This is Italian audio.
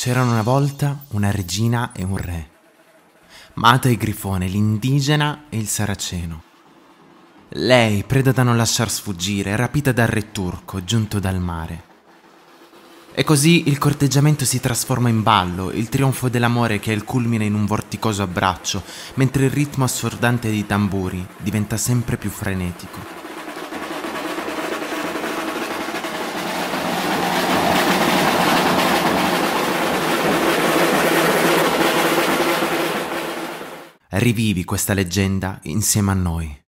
C'erano una volta una regina e un re, Mata e Grifone, l'indigena e il saraceno. Lei, preda da non lasciar sfuggire, rapita dal re turco, giunto dal mare. E così il corteggiamento si trasforma in ballo, il trionfo dell'amore che è il culmine in un vorticoso abbraccio, mentre il ritmo assordante dei tamburi diventa sempre più frenetico. rivivi questa leggenda insieme a noi.